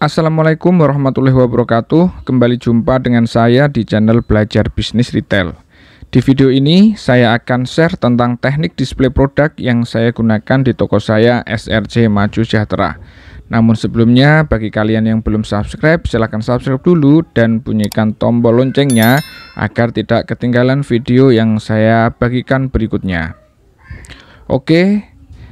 Assalamualaikum warahmatullahi wabarakatuh. Kembali jumpa dengan saya di channel Belajar Bisnis Retail. Di video ini saya akan share tentang teknik display produk yang saya gunakan di toko saya SRC Maju Sejahtera. Namun sebelumnya bagi kalian yang belum subscribe silahkan subscribe dulu dan bunyikan tombol loncengnya agar tidak ketinggalan video yang saya bagikan berikutnya. Oke,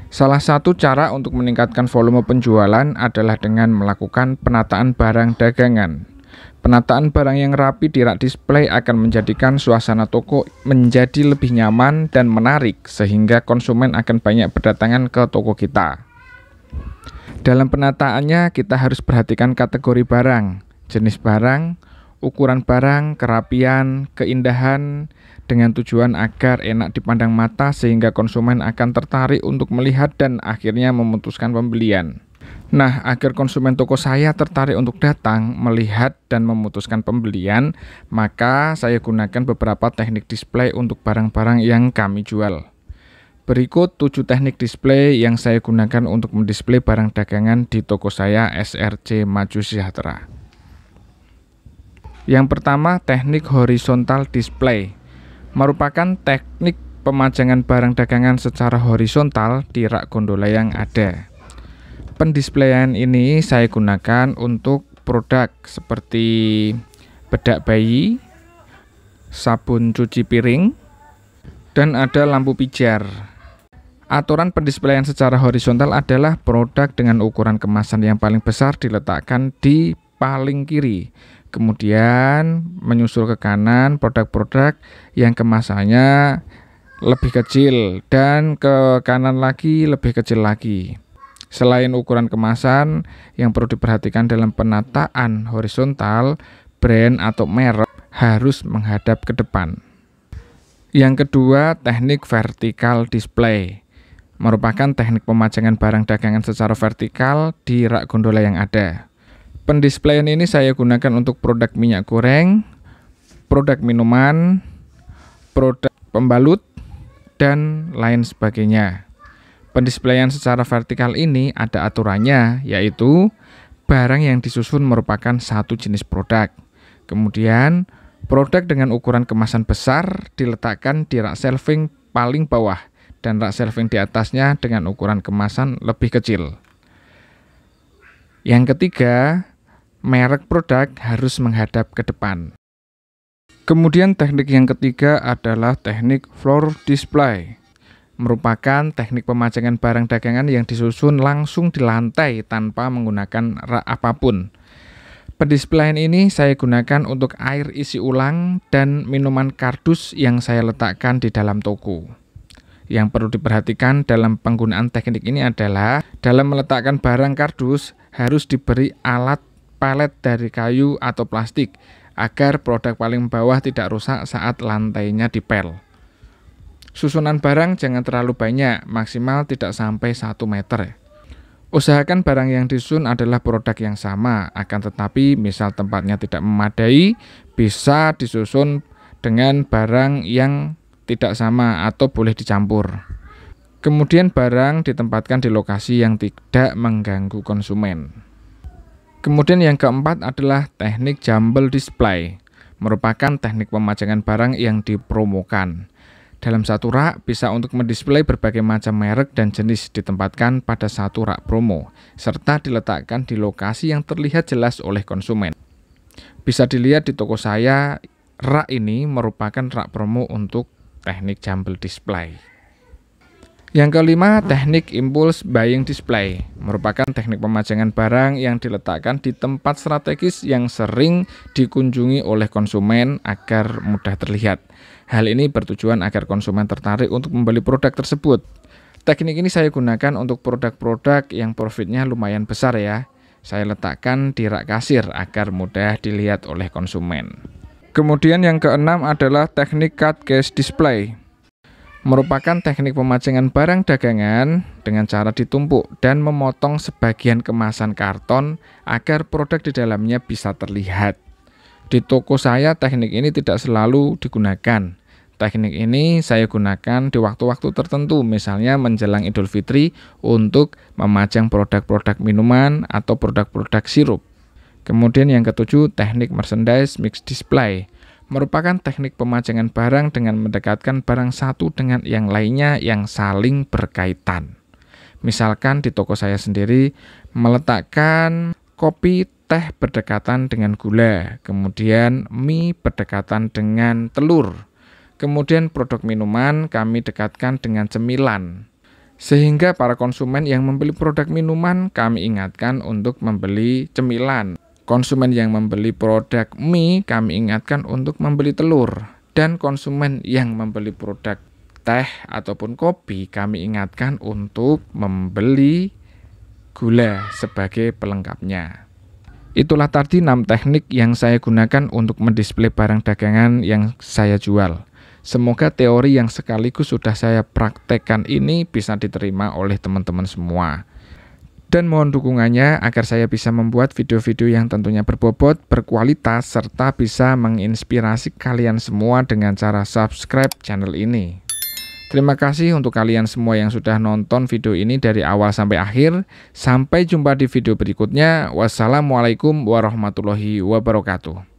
Salah satu cara untuk meningkatkan volume penjualan adalah dengan melakukan penataan barang dagangan. Penataan barang yang rapi di rak display akan menjadikan suasana toko menjadi lebih nyaman dan menarik, sehingga konsumen akan banyak berdatangan ke toko kita. Dalam penataannya, kita harus perhatikan kategori barang, jenis barang, ukuran barang, kerapian, keindahan, dengan tujuan agar enak dipandang mata sehingga konsumen akan tertarik untuk melihat dan akhirnya memutuskan pembelian. Nah, agar konsumen toko saya tertarik untuk datang, melihat, dan memutuskan pembelian, maka saya gunakan beberapa teknik display untuk barang-barang yang kami jual. Berikut 7 teknik display yang saya gunakan untuk mendisplay barang dagangan di toko saya SRC Maju Sejahtera. Yang pertama, teknik horizontal display merupakan teknik pemajangan barang dagangan secara horizontal di rak gondola yang ada. Pendisplayan ini saya gunakan untuk produk seperti bedak bayi, sabun cuci piring, dan ada lampu pijar. Aturan pendisplayan secara horizontal adalah produk dengan ukuran kemasan yang paling besar diletakkan di paling kiri. Kemudian menyusul ke kanan produk-produk yang kemasannya lebih kecil dan ke kanan lagi lebih kecil lagi. Selain ukuran kemasan yang perlu diperhatikan dalam penataan horizontal, brand atau merek harus menghadap ke depan. Yang kedua, teknik vertikal display merupakan teknik pemajangan barang dagangan secara vertikal di rak gondola yang ada. Pendisplayan ini saya gunakan untuk produk minyak goreng, produk minuman, produk pembalut, dan lain sebagainya. Pendisplayan secara vertikal ini ada aturannya, yaitu barang yang disusun merupakan satu jenis produk. Kemudian, produk dengan ukuran kemasan besar diletakkan di rak shelving paling bawah dan rak shelving di atasnya dengan ukuran kemasan lebih kecil. Yang ketiga, merek produk harus menghadap ke depan. Kemudian teknik yang ketiga adalah teknik floor display. Merupakan teknik pemajangan barang dagangan yang disusun langsung di lantai tanpa menggunakan rak apapun. Pendisplayan ini saya gunakan untuk air isi ulang dan minuman kardus yang saya letakkan di dalam toko. Yang perlu diperhatikan dalam penggunaan teknik ini adalah dalam meletakkan barang kardus harus diberi alat palet dari kayu atau plastik agar produk paling bawah tidak rusak saat lantainya dipel. Susunan barang jangan terlalu banyak, maksimal tidak sampai 1 meter. Usahakan barang yang disusun adalah produk yang sama, akan tetapi misal tempatnya tidak memadai, bisa disusun dengan barang yang tidak sama atau boleh dicampur. Kemudian barang ditempatkan di lokasi yang tidak mengganggu konsumen. Kemudian yang keempat adalah teknik jumble display, merupakan teknik pemajangan barang yang dipromokan. Dalam satu rak bisa untuk mendisplay berbagai macam merek dan jenis ditempatkan pada satu rak promo, serta diletakkan di lokasi yang terlihat jelas oleh konsumen. Bisa dilihat di toko saya, rak ini merupakan rak promo untuk teknik jumble display. Yang kelima, teknik impuls buying display merupakan teknik pemajangan barang yang diletakkan di tempat strategis yang sering dikunjungi oleh konsumen agar mudah terlihat. Hal ini bertujuan agar konsumen tertarik untuk membeli produk tersebut. Teknik ini saya gunakan untuk produk-produk yang profitnya lumayan besar ya. Saya letakkan di rak kasir agar mudah dilihat oleh konsumen. Kemudian yang keenam adalah teknik cut case display merupakan teknik pemancingan barang dagangan dengan cara ditumpuk dan memotong sebagian kemasan karton agar produk di dalamnya bisa terlihat. Di toko saya teknik ini tidak selalu digunakan. Teknik ini saya gunakan di waktu-waktu tertentu, misalnya menjelang Idul Fitri untuk memajang produk-produk minuman atau produk-produk sirup. Kemudian yang ketujuh, teknik merchandise mix display merupakan teknik pemajangan barang dengan mendekatkan barang satu dengan yang lainnya yang saling berkaitan. Misalkan di toko saya sendiri meletakkan kopi teh berdekatan dengan gula, kemudian mie berdekatan dengan telur, kemudian produk minuman kami dekatkan dengan cemilan. Sehingga para konsumen yang membeli produk minuman kami ingatkan untuk membeli cemilan. Konsumen yang membeli produk mie kami ingatkan untuk membeli telur dan konsumen yang membeli produk teh ataupun kopi kami ingatkan untuk membeli gula sebagai pelengkapnya. Itulah tadi 6 teknik yang saya gunakan untuk mendisplay barang dagangan yang saya jual. Semoga teori yang sekaligus sudah saya praktekkan ini bisa diterima oleh teman-teman semua dan mohon dukungannya agar saya bisa membuat video-video yang tentunya berbobot, berkualitas, serta bisa menginspirasi kalian semua dengan cara subscribe channel ini. Terima kasih untuk kalian semua yang sudah nonton video ini dari awal sampai akhir. Sampai jumpa di video berikutnya. Wassalamualaikum warahmatullahi wabarakatuh.